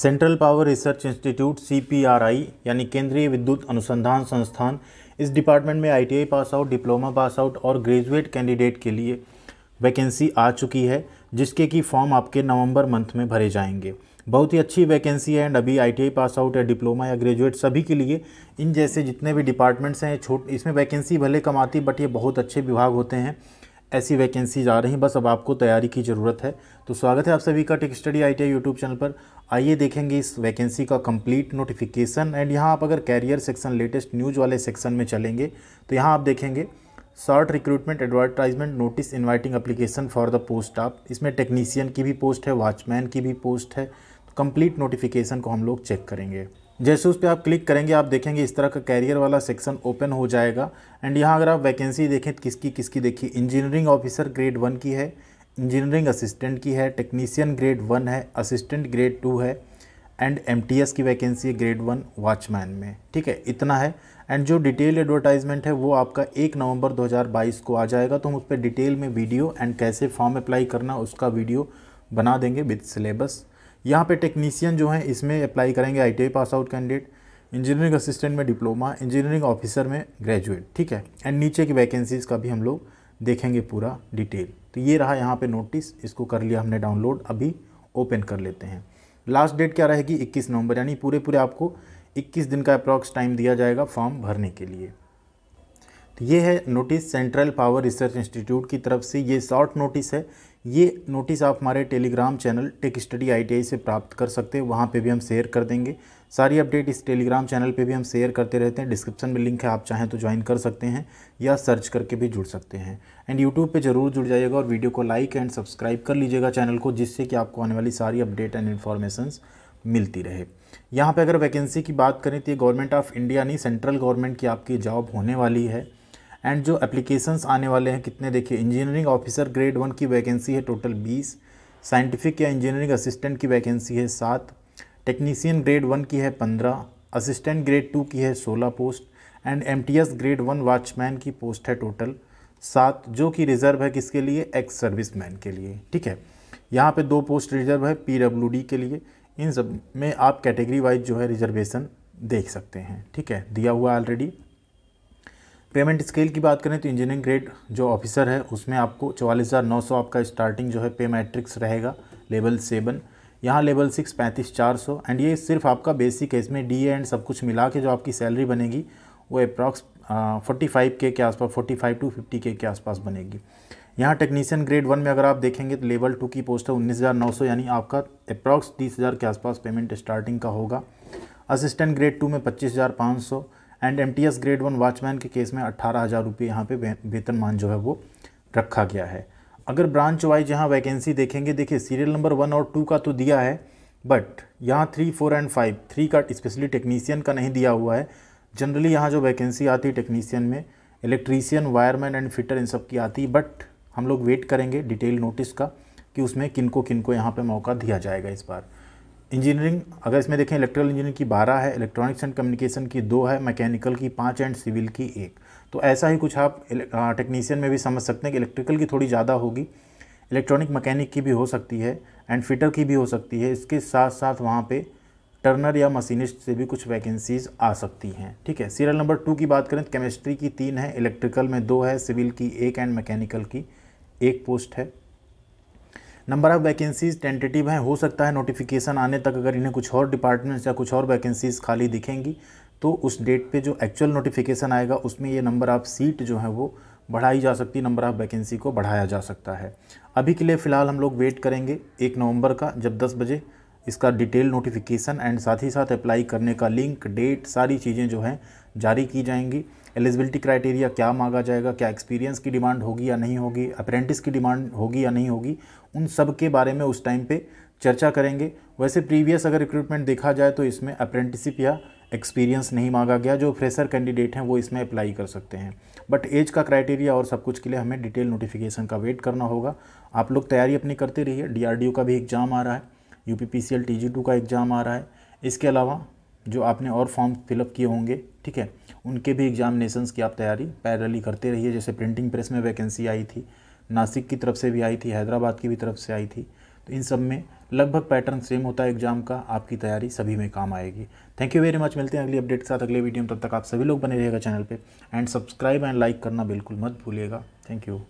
central power research institute CPRI यानी केंद्रीय विद्युत अनुसंधान संस्थान इस डिपार्टमेंट में ITI pass out diploma pass out और ग्रेजुएट कैंडिडेट के लिए वैकेंसी आ चुकी है जिसके कि फॉर्म आपके नवंबर मंथ में भरे जाएंगे बहुत ही अच्छी वैकेंसी है एंड अभी आईटीआई पास आउट या डिप्लोमा या ग्रेजुएट सभी के लिए इन जैसे जितने भी डिपार्टमेंट्स हैं छोट इसमें वैकेंसी भले कम आती बट ये बहुत अच्छे विभाग होते हैं ऐसी वैकेंसीज आ रही हैं बस अब आपको तैयारी की ज़रूरत है तो स्वागत है आप सभी का tech study I T YouTube channel पर आइए देखेंगे इस वैकेंसी का कंप्लीट नोटिफिकेशन एंड यहाँ आप अगर कैरियर सेक्शन लेटेस्ट न्यूज वाले सेक्शन में चलेंगे तो यहाँ आप देखेंगे short recruitment advertisement notice inviting application for the post आप इसमें टेक्नीसियन की भी पोस्ट है वॉचमैन की भी पोस्ट है कम्प्लीट कंप्लीट नोटिफिकेशन को हम लोग चेक करेंगे जैसे उस पर आप क्लिक करेंगे आप देखेंगे इस तरह का कैरियर वाला सेक्शन ओपन हो जाएगा एंड यहाँ अगर आप वैकेंसी देखें किसकी किसकी देखिए इंजीनियरिंग ऑफिसर ग्रेड वन की है इंजीनियरिंग असिस्टेंट की है टेक्नीसियन ग्रेड वन है असिस्टेंट ग्रेड टू है एंड एम की वैकेंसी है ग्रेड वन वॉचमैन में ठीक है इतना है एंड जो डिटेल एडवर्टाइजमेंट है वो आपका एक नवंबर 2022 को आ जाएगा तो हम उस पर डिटेल में वीडियो एंड कैसे फॉर्म अप्लाई करना उसका वीडियो बना देंगे विद सिलेबस यहाँ पे टेक्नीसियन जो है इसमें अप्लाई करेंगे I pass out candidate engineering assistant में डिप्लोमा इंजीनियरिंग ऑफिसर में ग्रेजुएट ठीक है एंड नीचे की वैकेंसीज़ का भी हम लोग देखेंगे पूरा डिटेल तो ये रहा यहाँ पे नोटिस इसको कर लिया हमने डाउनलोड अभी ओपन कर लेते हैं लास्ट डेट क्या रहेगी इक्कीस नवंबर यानी पूरे पूरे आपको इक्कीस दिन का अप्रॉक्स टाइम दिया जाएगा फॉर्म भरने के लिए तो ये है notice central power research institute की तरफ से ये शॉर्ट नोटिस है ये नोटिस आप हमारे Telegram channel tech study I से प्राप्त कर सकते हैं वहाँ पे भी हम शेयर कर देंगे सारी अपडेट इस टेलीग्राम चैनल पे भी हम शेयर करते रहते हैं डिस्क्रिप्शन में लिंक है आप चाहें तो ज्वाइन कर सकते हैं या सर्च करके भी जुड़ सकते हैं एंड यूट्यूब पे ज़रूर जुड़ जाइएगा और वीडियो को लाइक एंड सब्सक्राइब कर लीजिएगा चैनल को जिससे कि आपको आने वाली सारी अपडेट एंड इन्फॉर्मेशन मिलती रहे यहाँ पर अगर वैकेंसी की बात करें तो ये गवर्नमेंट ऑफ इंडिया नहीं सेंट्रल गवर्नमेंट की आपकी जॉब होने वाली है एंड जो एप्लीकेशंस आने वाले हैं कितने देखिए इंजीनियरिंग ऑफिसर ग्रेड वन की वैकेंसी है टोटल बीस साइंटिफिक या इंजीनियरिंग असिस्टेंट की वैकेंसी है सात टेक्नीसियन ग्रेड वन की है पंद्रह असिस्टेंट ग्रेड टू की है सोलह post and M grade one watchman की पोस्ट है टोटल सात जो कि रिजर्व है किसके लिए एक्स मैन के लिए ठीक है यहाँ पे दो पोस्ट रिजर्व है डी के लिए इन सब में आप कैटेगरी वाइज जो है रिजर्वेशन देख सकते हैं ठीक है दिया हुआ ऑलरेडी पेमेंट स्केल की बात करें तो इंजीनियरिंग ग्रेड जो ऑफिसर है उसमें आपको चवालीस हज़ार नौ सौ आपका स्टार्टिंग जो है पे मैट्रिक्स रहेगा लेवल सेवन यहाँ लेवल सिक्स पैंतीस चार सौ एंड ये सिर्फ आपका बेसिक है इसमें डी एंड सब कुछ मिला के जो आपकी सैलरी बनेगी वो अप्रॉक्स फोर्टी फाइव के के आसपास फोर्टी फाइव टू फिफ्टी के के आसपास बनेगी यहाँ टेक्नीशियन ग्रेड वन में अगर आप देखेंगे तो लेवल टू की पोस्ट है उन्नीस हज़ार नौ सौ यानी आपका अप्रॉक्स तीस हज़ार के आसपास पेमेंट स्टार्टिंग का होगा असिस्टेंट ग्रेड टू में पच्चीस हज़ार पाँच सौ and M T S grade one watchman के केस में अट्ठारह हज़ार रुपये यहाँ पर वेतनमान जो है वो रखा गया है अगर ब्रांच वाइज यहाँ वैकेंसी देखेंगे देखिए सीरियल नंबर वन और टू का तो दिया है बट यहाँ three four and five three का स्पेशली टेक्नीसियन का नहीं दिया हुआ है जनरली यहाँ जो वैकेंसी आती है टेक्नीसियन में इलेक्ट्रीसियन वायरमैन एंड फिटर इन सब की आती है बट हम लोग वेट करेंगे डिटेल नोटिस का कि उसमें किन को किन को यहाँ पर मौका दिया जाएगा इस बार इंजीनियरिंग अगर इसमें देखें इलेक्ट्रिकल इंजीनियरिंग की बारह है इलेक्ट्रॉनिक्स एंड कम्युनिकेशन की दो है मैकेनिकल की पाँच एंड सिविल की एक तो ऐसा ही कुछ आप टेक्नीशियन में भी समझ सकते हैं कि इलेक्ट्रिकल की थोड़ी ज़्यादा होगी इलेक्ट्रॉनिक मैकेनिक की भी हो सकती है एंड फिटर की भी हो सकती है इसके साथ साथ वहाँ पर टर्नर या मशीनिस्ट से भी कुछ वैकेंसीज आ सकती हैं ठीक है सीरियल नंबर टू की बात करें तो केमिस्ट्री की तीन है इलेक्ट्रिकल में दो है सिविल की एक एंड मैकेनिकल की एक पोस्ट है नंबर ऑफ़ वैकेंसीज़ टेंटेटिव हैं हो सकता है नोटिफिकेशन आने तक अगर इन्हें कुछ और डिपार्टमेंट्स या कुछ और वैकेंसीज़ खाली दिखेंगी तो उस डेट पे जो एक्चुअल नोटिफिकेशन आएगा उसमें ये नंबर ऑफ़ सीट जो है वो बढ़ाई जा सकती है नंबर ऑफ़ वैकेंसी को बढ़ाया जा सकता है अभी के लिए फ़िलहाल हम लोग वेट करेंगे एक नवंबर का जब दस बजे इसका डिटेल नोटिफिकेशन एंड साथ ही साथ अप्लाई करने का लिंक डेट सारी चीज़ें जो हैं जारी की जाएंगी एलिजिबिलिटी क्राइटेरिया क्या मांगा जाएगा क्या एक्सपीरियंस की डिमांड होगी या नहीं होगी अप्रेंटिस की डिमांड होगी या नहीं होगी उन सब के बारे में उस टाइम पे चर्चा करेंगे वैसे प्रीवियस अगर रिक्रूटमेंट देखा जाए तो इसमें अप्रेंटिसिप या एक्सपीरियंस नहीं मांगा गया जो फ्रेशर कैंडिडेट हैं वो इसमें अप्लाई कर सकते हैं बट एज का क्राइटेरिया और सब कुछ के लिए हमें डिटेल नोटिफिकेशन का वेट करना होगा आप लोग तैयारी अपनी करते रहिए डी का भी एग्ज़ाम आ रहा है U P P C L T G two का एग्ज़ाम आ रहा है इसके अलावा जो आपने और फॉर्म फिलअप किए होंगे ठीक है उनके भी एग्जामिनेशंस की आप तैयारी पैरली करते रहिए जैसे प्रिंटिंग प्रेस में वैकेंसी आई थी नासिक की तरफ से भी आई थी हैदराबाद की भी तरफ से आई थी तो इन सब में लगभग पैटर्न सेम होता है एग्जाम का आपकी तैयारी सभी में काम आएगी थैंक यू वेरी मच मिलते हैं अगली अपडेट के साथ अगले वीडियो में तब तक आप सभी लोग बने रहिएगा चैनल पे एंड सब्सक्राइब एंड लाइक करना बिल्कुल मत भूलिएगा थैंक यू